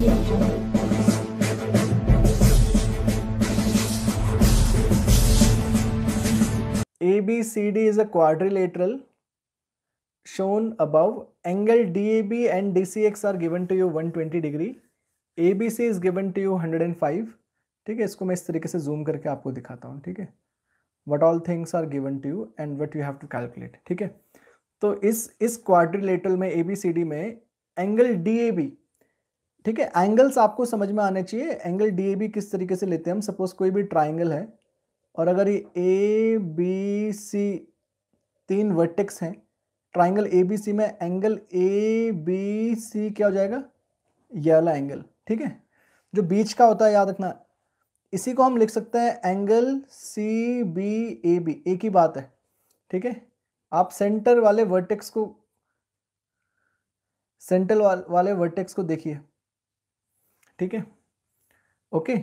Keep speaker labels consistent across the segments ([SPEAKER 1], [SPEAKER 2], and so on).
[SPEAKER 1] Is a ABCD is a quadrilateral shown above. Angle DAB and DCX are given to you 120 is given to you hundred and five ठीक है इसको मैं इस तरीके से zoom करके आपको दिखाता हूँ ठीक है what all things are given to you and what you have to calculate ठीक है तो इस इस क्वाड्रिलेटरल में ए बी सी डी में एंगल डी ए बी ठीक है एंगल्स आपको समझ में आने चाहिए एंगल डी ए बी किस तरीके से लेते हैं हम सपोज कोई भी ट्राइंगल है और अगर ये ए बी सी तीन वर्टेक्स हैं ट्राइंगल ए बी सी में एंगल ए बी सी क्या हो जाएगा ये वाला एंगल ठीक है जो बीच का होता है याद रखना इसी को हम लिख सकते हैं angle C B A B एक ही बात है ठीक है आप सेंटर वाले वर्टेक्स को सेंटर वाले वर्टेक्स को देखिए ठीक है ओके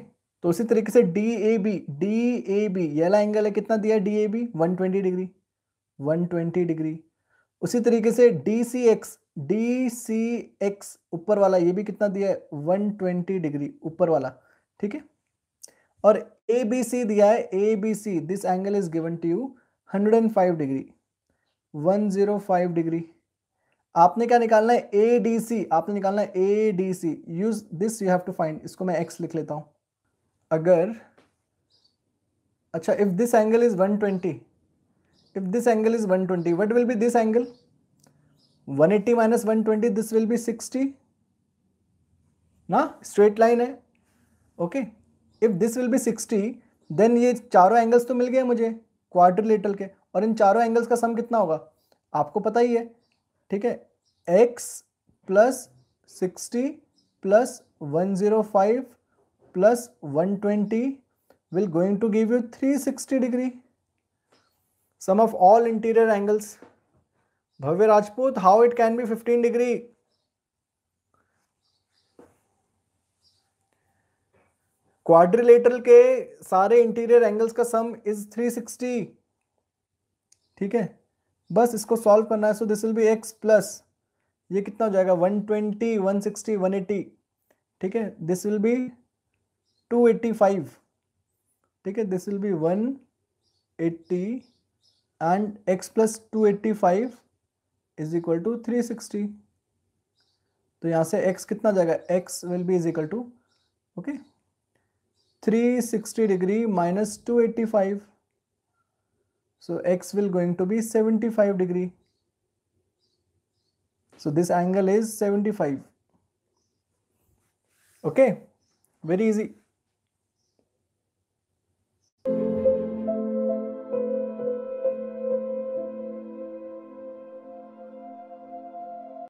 [SPEAKER 1] तो उसी तरीके से D A B D A B येला एंगल है कितना दिया D A B one twenty degree one twenty degree उसी तरीके से D C X D C X ऊपर वाला ये भी कितना दिया है वन ट्वेंटी डिग्री ऊपर वाला ठीक है और ए बी सी दिया है A B C this angle is given to you hundred and five degree one zero five degree आपने क्या निकालना है ए डी सी आपने निकालना है A D C use this you have to find इसको मैं एक्स लिख लेता हूं अगर अच्छा if this angle is 120 if this angle is 120 what will be this angle 180 eighty minus one this will be 60 ना स्ट्रेट लाइन है okay if this will be 60 then ये चारों एंगल्स तो मिल गए मुझे क्वाड्रिलेटरल के और इन चारों एंगल्स का सम कितना होगा आपको पता ही है ठीक है X plus sixty plus one zero five plus one twenty will going to give you three sixty degree sum of all interior angles Bhavya Rajput how it can be fifteen degree quadrilateral के सारे इंटीरियर एंगल्स का सम is three sixty ठीक है बस इसको solve करना है so this will be X plus ये कितना हो जाएगा one twenty one sixty one eighty ठीक है this will be two eighty five ठीक है this will be one eighty and X plus two eighty five is equal to three sixty तो यहाँ से x कितना जाएगा x will be is equal to okay three sixty degree minus two eighty five So x will going to be 75 degree. So this angle is 75. Okay, very easy.